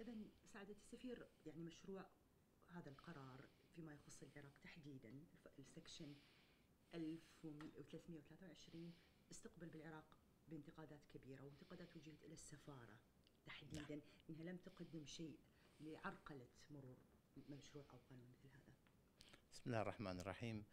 اذا سعاده السفير يعني مشروع هذا القرار فيما يخص العراق تحديدا السكشن 1323 استقبل بالعراق بانتقادات كبيره وانتقادات وجهت الى السفاره تحديدا نعم. انها لم تقدم شيء لعرقله مرور مشروع او قانون مثل هذا. بسم الله الرحمن الرحيم.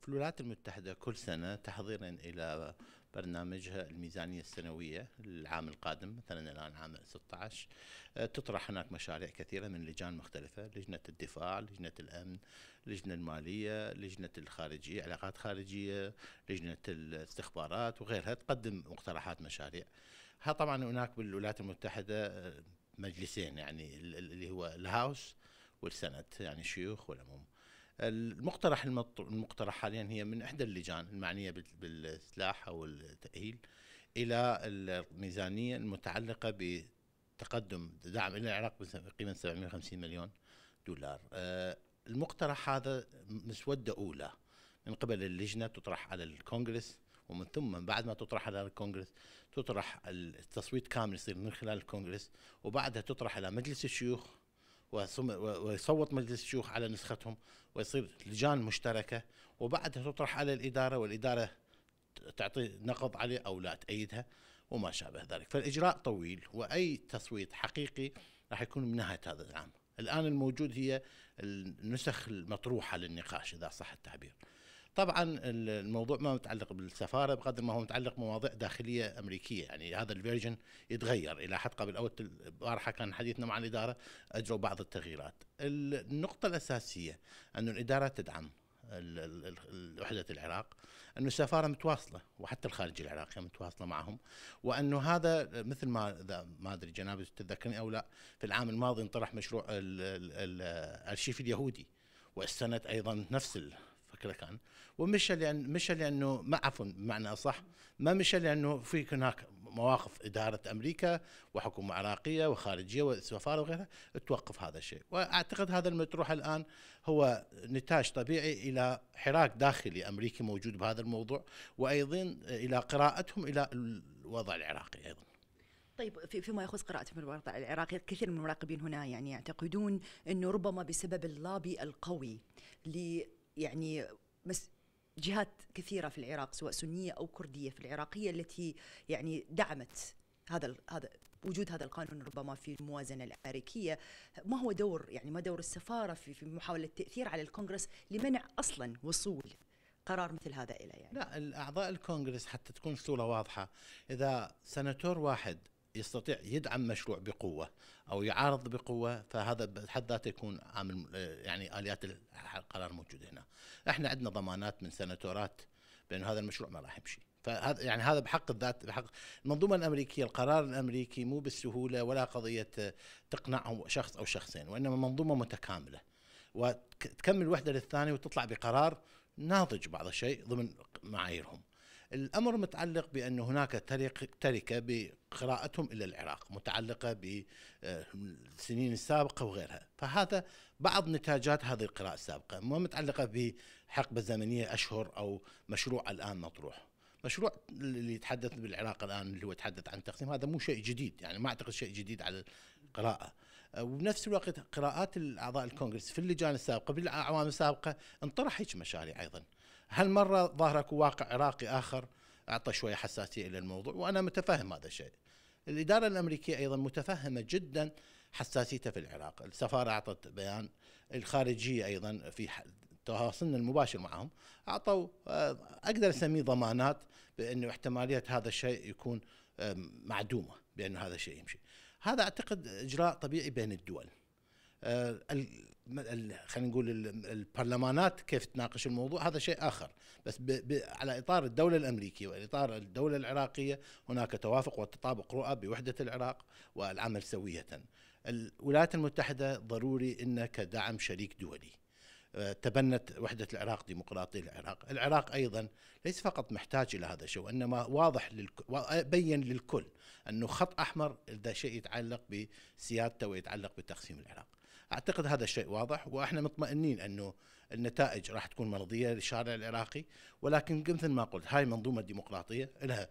في الولايات المتحدة كل سنة تحضيرا إلى برنامجها الميزانية السنوية للعام القادم مثلا الآن عام 16 آه، تطرح هناك مشاريع كثيرة من لجان مختلفة لجنة الدفاع لجنة الأمن لجنة المالية لجنة الخارجية علاقات خارجية لجنة الاستخبارات وغيرها تقدم مقترحات مشاريع ها طبعا هناك بالولايات المتحدة آه، مجلسين يعني اللي هو الهاوس والسنة يعني شيوخ والعموم المقترح المقترح حاليا هي من احدى اللجان المعنيه بالسلاح او التاهيل الى الميزانيه المتعلقه بتقدم دعم الى العراق بقيمه 750 مليون دولار آه، المقترح هذا مسوده اولى من قبل اللجنه تطرح على الكونغرس ومن ثم بعد ما تطرح على الكونغرس تطرح التصويت كامل يصير من خلال الكونغرس وبعدها تطرح على مجلس الشيوخ ويصوت مجلس الشيوخ على نسختهم ويصير لجان مشتركه وبعدها تطرح على الاداره والاداره تعطي نقض عليه او لا تأيدها وما شابه ذلك فالاجراء طويل واي تصويت حقيقي راح يكون من نهايه هذا العام الان الموجود هي النسخ المطروحه للنقاش اذا صح التعبير طبعا الموضوع ما متعلق بالسفاره بقدر ما هو متعلق بمواضيع داخليه امريكيه يعني هذا الفيرجن يتغير الى حد قبل اول البارحه كان حديثنا مع الاداره اجروا بعض التغييرات النقطه الاساسيه انه الاداره تدعم وحدة العراق أن السفارة متواصلة وحتى الخارج العراقي متواصلة معهم وأنه هذا مثل ما ما أدري جناب تتذكرني أو لا في العام الماضي انطرح مشروع الأرشيف اليهودي واستند أيضا نفس فكره كان ومشى لان مشى لانه ما عفوا بمعنى اصح ما مشى لانه في هناك مواقف اداره امريكا وحكومه عراقيه وخارجيه وسفاره وغيرها توقف هذا الشيء واعتقد هذا المطروح الان هو نتاج طبيعي الى حراك داخلي امريكي موجود بهذا الموضوع وايضا الى قراءتهم الى الوضع العراقي ايضا طيب فيما يخص قراءتهم الوضع العراقي كثير من المراقبين هنا يعني يعتقدون انه ربما بسبب اللابي القوي يعني مس جهات كثيره في العراق سواء سنيه او كرديه في العراق هي التي يعني دعمت هذا هذا وجود هذا القانون ربما في الموازنه الامريكيه ما هو دور يعني ما دور السفاره في في محاوله التاثير على الكونغرس لمنع اصلا وصول قرار مثل هذا الى يعني لا الاعضاء الكونغرس حتى تكون الصوره واضحه اذا سناتور واحد يستطيع يدعم مشروع بقوه او يعارض بقوه فهذا بحد ذاته يكون عامل آه، يعني اليات القرار موجوده هنا. احنا عندنا ضمانات من سناتورات بان هذا المشروع ما راح يمشي. فهذا يعني هذا بحق الذات بحق المنظومه الامريكيه القرار الامريكي مو بالسهوله ولا قضيه آه، تقنعهم شخص او شخصين وانما منظومه متكامله وتكمل وحده للثانيه وتطلع بقرار ناضج بعض الشيء ضمن معاييرهم. الأمر متعلق بأن هناك تركة بقراءتهم إلى العراق متعلقة بالسنين آه، السابقة وغيرها فهذا بعض نتاجات هذه القراءة السابقة مو متعلقة بحقبة زمنية أشهر أو مشروع الآن مطروح مشروع اللي يتحدث بالعراق الان اللي هو يتحدث عن التقسيم هذا مو شيء جديد يعني ما اعتقد شيء جديد على القراءه آه، وبنفس الوقت قراءات الاعضاء الكونغرس في اللجان السابقه بالاعوام السابقه انطرح هيك مشاريع ايضا هالمره ظهر اكو واقع عراقي اخر اعطى شويه حساسيه للموضوع وانا متفهم هذا الشيء. الاداره الامريكيه ايضا متفهمه جدا حساسيتها في العراق، السفاره اعطت بيان، الخارجيه ايضا في تواصلنا المباشر معهم اعطوا آه، اقدر اسميه ضمانات بانه احتماليه هذا الشيء يكون معدومه بان هذا الشيء يمشي. هذا اعتقد اجراء طبيعي بين الدول. آه، خلينا نقول البرلمانات كيف تناقش الموضوع هذا شيء اخر بس ب ب على اطار الدوله الامريكيه واطار الدوله العراقيه هناك توافق وتطابق رؤى بوحده العراق والعمل سويه. الولايات المتحده ضروري انها كدعم شريك دولي. آه، تبنت وحدة العراق ديمقراطية العراق العراق أيضا ليس فقط محتاج إلى هذا الشيء وإنما واضح للكل بين للكل أنه خط أحمر ده شيء يتعلق بسيادته ويتعلق بتقسيم العراق اعتقد هذا الشيء واضح واحنا مطمئنين انه النتائج راح تكون مرضيه للشارع العراقي ولكن مثل ما قلت هاي منظومه ديمقراطيه لها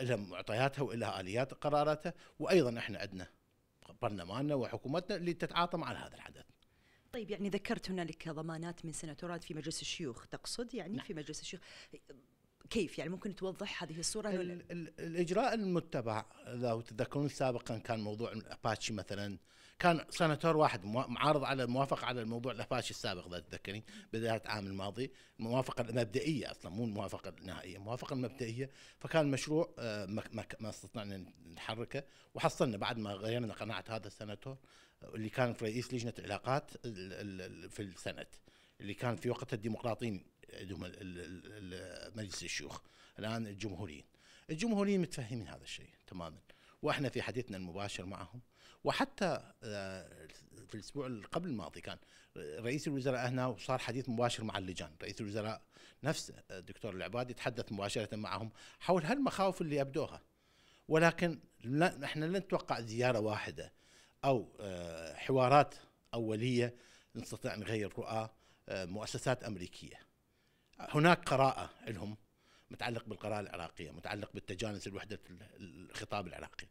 لها معطياتها ولها اليات قراراتها وايضا احنا عندنا برلماننا وحكومتنا اللي تتعاطى مع هذا الحدث. طيب يعني ذكرت هنالك ضمانات من سناتورات في مجلس الشيوخ تقصد يعني نعم. في مجلس الشيوخ كيف يعني ممكن توضح هذه الصوره الـ الـ الاجراء المتبع لو تذكرون سابقا كان موضوع اباتشي مثلا كان سناتور واحد معارض على الموافقة على الموضوع الافاشي السابق اذا تذكرين بدايه العام الماضي الموافقه المبدئيه اصلا مو الموافقه النهائيه الموافقه المبدئيه فكان المشروع آه، ما استطعنا نحركه وحصلنا بعد ما غيرنا قناعه هذا السناتور آه، اللي كان في رئيس لجنه العلاقات في السنه اللي كان في وقت الديمقراطيين مجلس الشيوخ الان الجمهوريين الجمهوريين متفهمين هذا الشيء تماما واحنا في حديثنا المباشر معهم وحتى آه، في الاسبوع قبل الماضي كان آه، رئيس الوزراء هنا وصار حديث مباشر مع اللجان، رئيس الوزراء نفسه الدكتور آه، العبادي تحدث مباشره معهم حول هالمخاوف اللي ابدوها ولكن نحن لن لا نتوقع زياره واحده او حوارات اوليه نستطيع نغير رؤى مؤسسات امريكيه. هناك قراءه لهم متعلق بالقراءه العراقيه، متعلق بالتجانس الوحده الخطاب العراقي.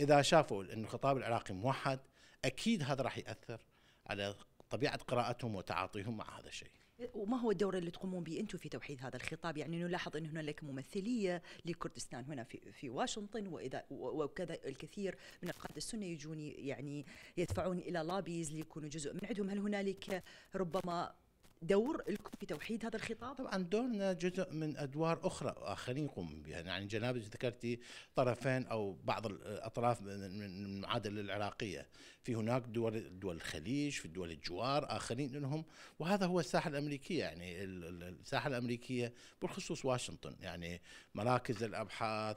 اذا شافوا ان الخطاب العراقي موحد اكيد هذا راح ياثر على طبيعه قراءتهم وتعاطيهم مع هذا الشيء. وما هو الدور اللي تقومون به انتم في توحيد هذا الخطاب؟ يعني نلاحظ ان هنالك ممثليه لكردستان هنا في في واشنطن واذا وكذا الكثير من القاده السنه يجون يعني يدفعون الى لابيز ليكونوا جزء من عندهم، هل هنالك ربما دور لكم في توحيد هذا الخطاب؟ طبعا دورنا جزء من ادوار اخرى اخرين يقومون بها، يعني جناب ذكرتي طرفين او بعض الاطراف من المعادله العراقيه، في هناك دول دول الخليج، في دول الجوار اخرين لهم، وهذا هو الساحه الامريكيه يعني الساحه الامريكيه بالخصوص واشنطن، يعني مراكز الابحاث،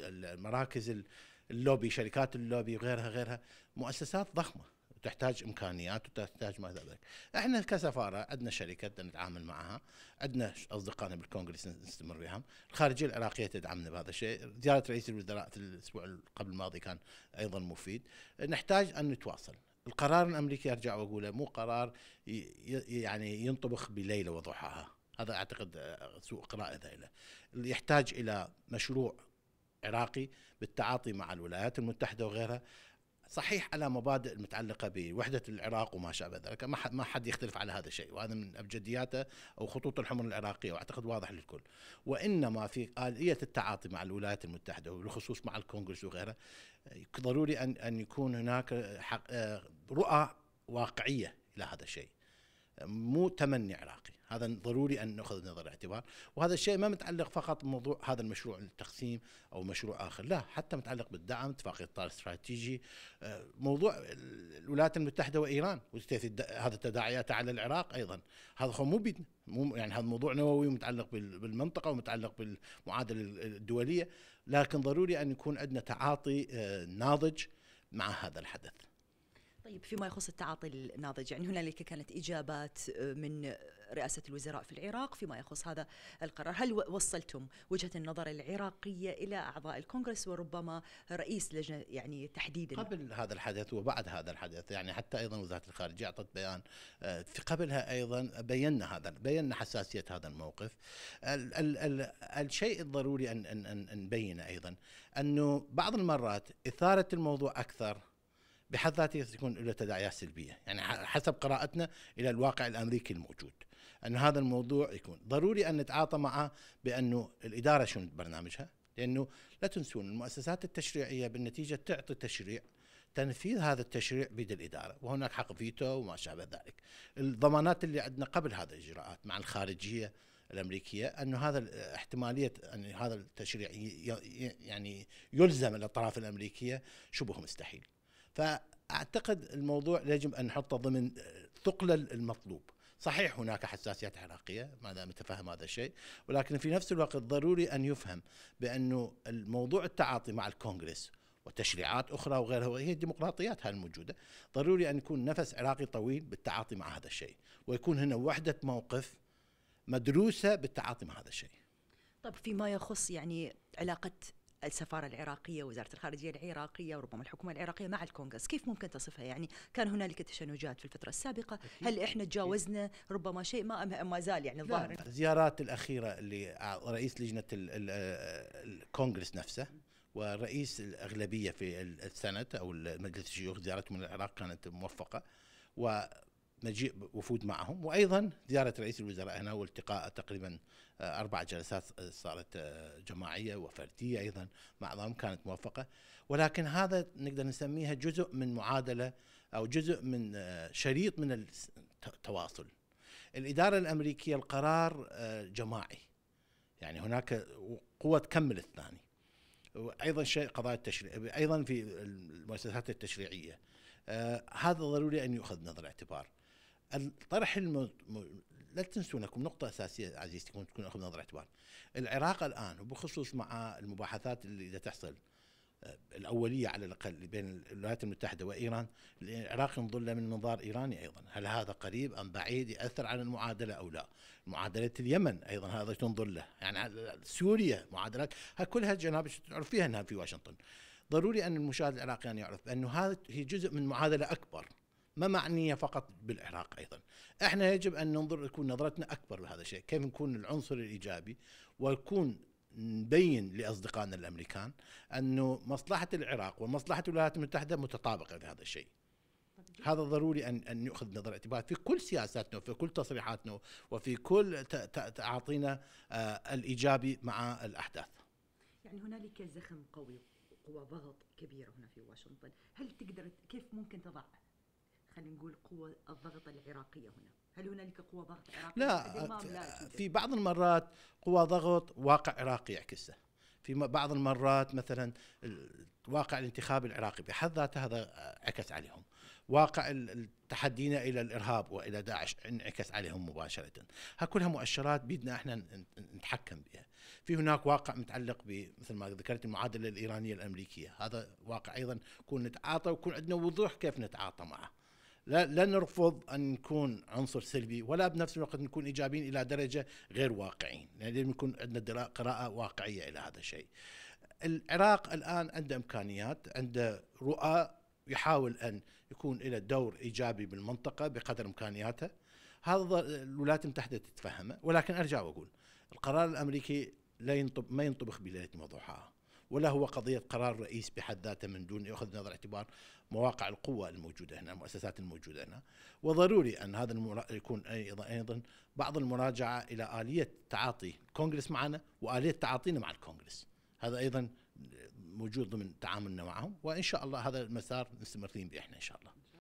المراكز اللوبي، شركات اللوبي وغيرها غيرها، مؤسسات ضخمه. وتحتاج امكانيات وتحتاج ما ذلك احنا كسفاره عندنا شركه بدنا نتعامل معها عندنا اصدقائنا بالكونغرس نستمر بهم الخارجيه العراقيه تدعمنا بهذا الشيء زياره رئيس الوزراء الاسبوع قبل الماضي كان ايضا مفيد نحتاج ان نتواصل القرار الامريكي ارجع واقوله مو قرار يعني ينطبخ بليله وضحاها هذا اعتقد سوء قراءه اللي يحتاج الى مشروع عراقي بالتعاطي مع الولايات المتحده وغيرها صحيح على مبادئ المتعلقه بوحده العراق وما شابه ذلك ما ما حد يختلف على هذا الشيء وهذا من ابجدياته او خطوط الحمر العراقيه واعتقد واضح للكل وانما في اليه التعاطي مع الولايات المتحده وبالخصوص مع الكونغرس وغيره ضروري ان ان يكون هناك رؤى واقعيه الى هذا الشيء مو تمني عراقي هذا ضروري ان ناخذ نظر الاعتبار وهذا الشيء ما متعلق فقط بموضوع هذا المشروع التقسيم او مشروع اخر لا حتى متعلق بالدعم اتفاقيه الطار استراتيجي آه، موضوع الولايات المتحده وايران هذا تداعياته على العراق ايضا هذا مو بيدنا مو يعني هذا موضوع نووي ومتعلق بالمنطقه ومتعلق بالمعادله الدوليه لكن ضروري ان يكون عندنا تعاطي آه، ناضج مع هذا الحدث طيب فيما يخص التعاطي الناضج يعني هنالك كانت اجابات آه، من رئاسه الوزراء في العراق فيما يخص هذا القرار، هل وصلتم وجهه النظر العراقيه الى اعضاء الكونغرس وربما رئيس لجنه يعني تحديدا قبل هذا الحدث وبعد هذا الحدث يعني حتى ايضا وزاره الخارجيه اعطت بيان في آه، قبلها ايضا بينا هذا بينا حساسيه هذا الموقف ال ال ال الشيء الضروري ان ان نبينه ايضا انه بعض المرات اثاره الموضوع اكثر بحد ذاته ستكون له تداعيات سلبيه يعني حسب قراءتنا الى الواقع الامريكي الموجود ان هذا الموضوع يكون ضروري ان نتعاطى معه بانه الاداره شنو برنامجها لانه لا تنسون المؤسسات التشريعيه بالنتيجه تعطي تشريع تنفيذ هذا التشريع بيد الاداره وهناك حق فيتو وما شابه ذلك الضمانات اللي عندنا قبل هذه الاجراءات مع الخارجيه الامريكيه انه هذا احتماليه ان هذا التشريع يعني يلزم الاطراف الامريكيه شبه مستحيل فاعتقد الموضوع يجب ان نحطه ضمن ثقل المطلوب صحيح هناك حساسيات عراقيه ما دام نتفهم هذا الشيء ولكن في نفس الوقت ضروري ان يفهم بانه الموضوع التعاطي مع الكونغرس وتشريعات اخرى وغيرها وهي الديمقراطيات هذه الموجوده ضروري ان يكون نفس عراقي طويل بالتعاطي مع هذا الشيء ويكون هنا وحده موقف مدروسه بالتعاطي مع هذا الشيء طب فيما يخص يعني علاقه السفارة العراقية وزارة الخارجية العراقية وربما الحكومة العراقية مع الكونغرس كيف ممكن تصفها يعني كان هنالك تشنجات في الفترة السابقة هل إحنا تجاوزنا ربما شيء ما ما زال يعني الظاهر الزيارات الأخيرة اللي رئيس لجنة الكونغرس نفسه ورئيس الأغلبية في السنة أو مجلس الشيوخ زيارتهم العراق كانت موفقة و مجيء وفود معهم وايضا زياره رئيس الوزراء هنا والتقاء تقريبا آه، اربع جلسات آه، صارت آه، جماعيه وفرديه ايضا معظم كانت موفقه ولكن هذا نقدر نسميها جزء من معادله او جزء من شريط من التواصل. الاداره الامريكيه القرار جماعي يعني هناك قوه تكمل الثاني. وايضا شيء قضايا التشريع ايضا في المؤسسات التشريعيه هذا ضروري ان يؤخذ نظر الاعتبار الطرح الم... لا تنسوا انكم نقطة أساسية عزيز تكون تكون أخذ نظرة اعتبار. العراق الآن وبخصوص مع المباحثات اللي إذا تحصل آه، الأولية على الأقل بين الولايات المتحدة وإيران العراق ينظر من منظار إيراني أيضا هل هذا قريب أم بعيد يأثر على المعادلة أو لا معادلة اليمن أيضا هذا تنظر له يعني سوريا معادلات كلها جناب تعرف فيها أنها في واشنطن ضروري أن المشاهد العراقي يعرف بأنه هذا هي جزء من معادلة أكبر ما معنيه فقط بالعراق ايضا احنا يجب ان ننظر يكون نظرتنا اكبر لهذا الشيء كيف نكون العنصر الايجابي ونكون نبين لاصدقائنا الامريكان انه مصلحه العراق ومصلحه الولايات المتحده متطابقه في هذا الشيء هذا ضروري ان ان يؤخذ نظر الاعتبار في كل سياساتنا وفي كل تصريحاتنا وفي كل تعاطينا آه، الايجابي مع الاحداث. يعني هنالك زخم قوي وضغط كبير هنا في واشنطن، هل تقدر كيف ممكن تضع خلينا نقول قوة الضغط العراقية هنا هل هنالك قوة ضغط عراقية؟ لا, في بعض المرات قوة ضغط واقع عراقي يعكسه في بعض المرات مثلا واقع الانتخاب العراقي بحد ذاته هذا عكس عليهم واقع تحدينا الى الارهاب والى داعش انعكس عليهم مباشره ها كلها مؤشرات بيدنا احنا نتحكم بها في هناك واقع متعلق بمثل ما ذكرت المعادله الايرانيه الامريكيه هذا واقع ايضا نكون نتعاطى ويكون عندنا وضوح كيف نتعاطى معه لا, لا نرفض ان نكون عنصر سلبي ولا بنفس الوقت نكون ايجابيين الى درجه غير واقعيين، يعني لازم يكون عندنا قراءه واقعيه الى هذا الشيء. العراق الان عنده امكانيات، عنده رؤى يحاول ان يكون له دور ايجابي بالمنطقه بقدر امكانياته. هذا الولايات المتحده تتفهمه، ولكن ارجع واقول القرار الامريكي لا ينطب ما ينطبخ بليله موضوعها. ولا هو قضيه قرار رئيس بحد ذاته من دون ياخذ نظر اعتبار مواقع القوه الموجوده هنا المؤسسات الموجوده هنا وضروري ان هذا المرا... يكون ايضا ايضا بعض المراجعه الى اليه تعاطي الكونغرس معنا واليه تعاطينا مع الكونغرس هذا ايضا موجود ضمن تعاملنا معهم وان شاء الله هذا المسار مستمرين به احنا ان شاء الله